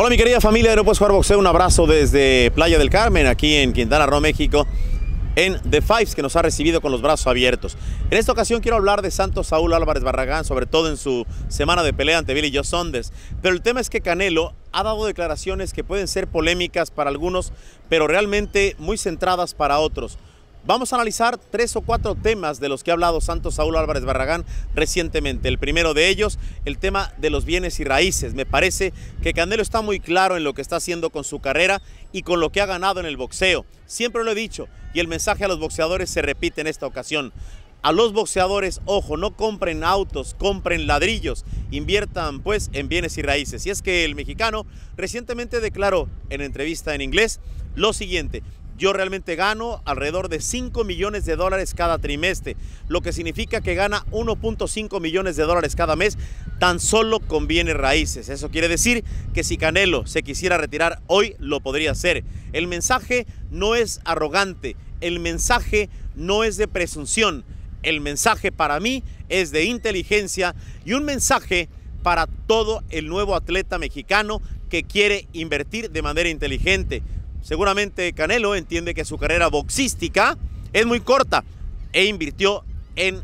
Hola mi querida familia de No Puedes un abrazo desde Playa del Carmen, aquí en Quintana Roo, México, en The Fives, que nos ha recibido con los brazos abiertos. En esta ocasión quiero hablar de Santos Saúl Álvarez Barragán, sobre todo en su semana de pelea ante Billy Joe Saunders. Pero el tema es que Canelo ha dado declaraciones que pueden ser polémicas para algunos, pero realmente muy centradas para otros. Vamos a analizar tres o cuatro temas de los que ha hablado Santos Saúl Álvarez Barragán recientemente. El primero de ellos, el tema de los bienes y raíces. Me parece que Candelo está muy claro en lo que está haciendo con su carrera y con lo que ha ganado en el boxeo. Siempre lo he dicho y el mensaje a los boxeadores se repite en esta ocasión. A los boxeadores, ojo, no compren autos, compren ladrillos, inviertan pues en bienes y raíces. Y es que el mexicano recientemente declaró en entrevista en inglés lo siguiente, yo realmente gano alrededor de 5 millones de dólares cada trimestre, lo que significa que gana 1.5 millones de dólares cada mes tan solo conviene raíces. Eso quiere decir que si Canelo se quisiera retirar hoy, lo podría hacer. El mensaje no es arrogante, el mensaje no es de presunción, el mensaje para mí es de inteligencia y un mensaje para todo el nuevo atleta mexicano que quiere invertir de manera inteligente. Seguramente Canelo entiende que su carrera boxística es muy corta e invirtió en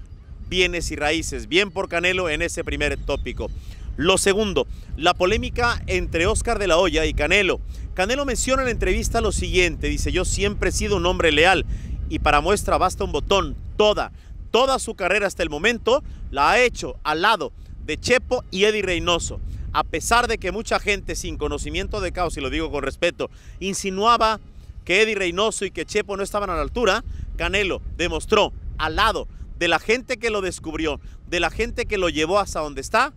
bienes y raíces. Bien por Canelo en ese primer tópico. Lo segundo, la polémica entre Oscar de la Hoya y Canelo. Canelo menciona en la entrevista lo siguiente, dice, yo siempre he sido un hombre leal y para muestra basta un botón, toda, toda su carrera hasta el momento la ha hecho al lado de Chepo y Eddie Reynoso a pesar de que mucha gente sin conocimiento de caos, y lo digo con respeto, insinuaba que Eddie Reynoso y que Chepo no estaban a la altura, Canelo demostró al lado de la gente que lo descubrió, de la gente que lo llevó hasta donde está,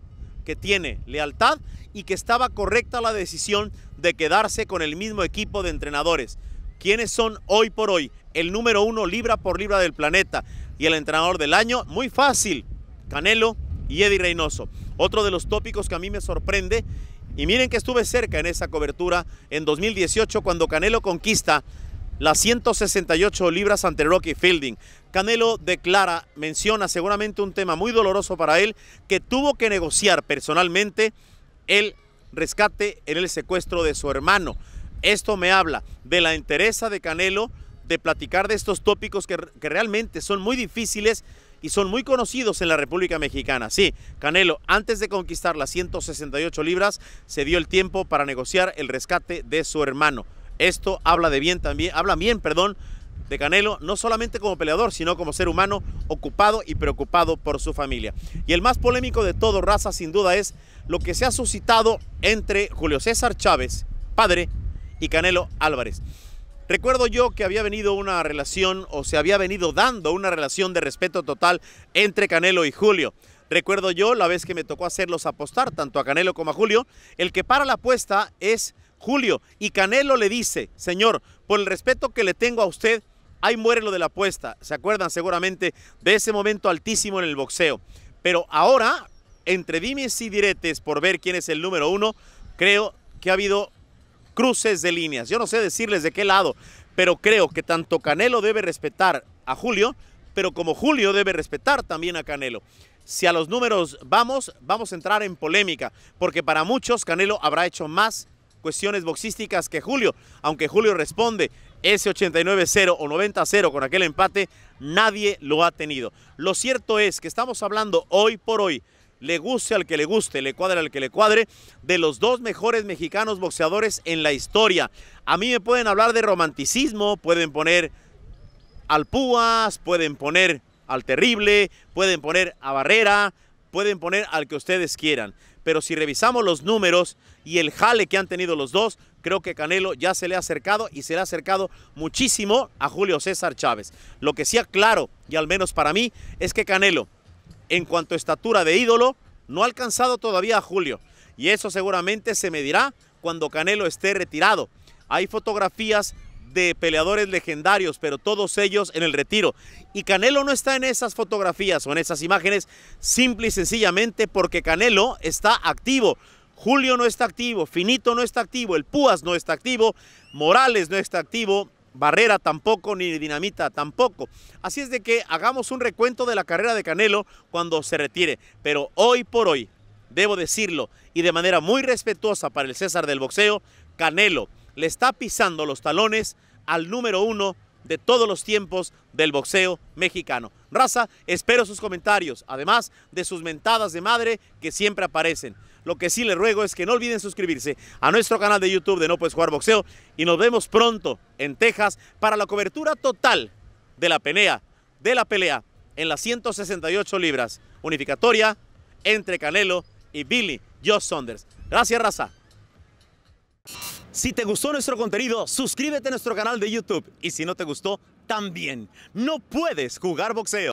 que tiene lealtad y que estaba correcta la decisión de quedarse con el mismo equipo de entrenadores, ¿Quiénes son hoy por hoy el número uno libra por libra del planeta y el entrenador del año, muy fácil, Canelo y Eddie Reynoso. Otro de los tópicos que a mí me sorprende, y miren que estuve cerca en esa cobertura en 2018 cuando Canelo conquista las 168 libras ante Rocky Fielding. Canelo declara, menciona seguramente un tema muy doloroso para él, que tuvo que negociar personalmente el rescate en el secuestro de su hermano. Esto me habla de la interés de Canelo de platicar de estos tópicos que realmente son muy difíciles y son muy conocidos en la República Mexicana. Sí, Canelo, antes de conquistar las 168 libras, se dio el tiempo para negociar el rescate de su hermano. Esto habla de bien también, habla bien, perdón, de Canelo, no solamente como peleador, sino como ser humano ocupado y preocupado por su familia. Y el más polémico de todo, raza, sin duda, es lo que se ha suscitado entre Julio César Chávez, padre, y Canelo Álvarez. Recuerdo yo que había venido una relación o se había venido dando una relación de respeto total entre Canelo y Julio. Recuerdo yo la vez que me tocó hacerlos apostar tanto a Canelo como a Julio, el que para la apuesta es Julio y Canelo le dice, "Señor, por el respeto que le tengo a usted, ahí muere lo de la apuesta." Se acuerdan seguramente de ese momento altísimo en el boxeo. Pero ahora, entre dimes y diretes por ver quién es el número uno, creo que ha habido cruces de líneas. Yo no sé decirles de qué lado, pero creo que tanto Canelo debe respetar a Julio, pero como Julio debe respetar también a Canelo. Si a los números vamos, vamos a entrar en polémica, porque para muchos Canelo habrá hecho más cuestiones boxísticas que Julio, aunque Julio responde ese 89-0 o 90-0 con aquel empate, nadie lo ha tenido. Lo cierto es que estamos hablando hoy por hoy le guste al que le guste, le cuadre al que le cuadre, de los dos mejores mexicanos boxeadores en la historia. A mí me pueden hablar de romanticismo, pueden poner al Púas, pueden poner al Terrible, pueden poner a Barrera, pueden poner al que ustedes quieran. Pero si revisamos los números y el jale que han tenido los dos, creo que Canelo ya se le ha acercado y se le ha acercado muchísimo a Julio César Chávez. Lo que sea claro y al menos para mí, es que Canelo en cuanto a estatura de ídolo, no ha alcanzado todavía a Julio. Y eso seguramente se medirá cuando Canelo esté retirado. Hay fotografías de peleadores legendarios, pero todos ellos en el retiro. Y Canelo no está en esas fotografías o en esas imágenes, simple y sencillamente porque Canelo está activo. Julio no está activo, Finito no está activo, el Púas no está activo, Morales no está activo, Barrera tampoco, ni Dinamita tampoco. Así es de que hagamos un recuento de la carrera de Canelo cuando se retire. Pero hoy por hoy, debo decirlo, y de manera muy respetuosa para el César del boxeo, Canelo le está pisando los talones al número uno de todos los tiempos del boxeo mexicano. Raza, espero sus comentarios, además de sus mentadas de madre que siempre aparecen. Lo que sí le ruego es que no olviden suscribirse a nuestro canal de YouTube de No Puedes Jugar Boxeo y nos vemos pronto en Texas para la cobertura total de la pelea, de la pelea en las 168 libras unificatoria entre Canelo y Billy Joe Saunders. Gracias, raza. Si te gustó nuestro contenido, suscríbete a nuestro canal de YouTube. Y si no te gustó, también. No puedes jugar boxeo.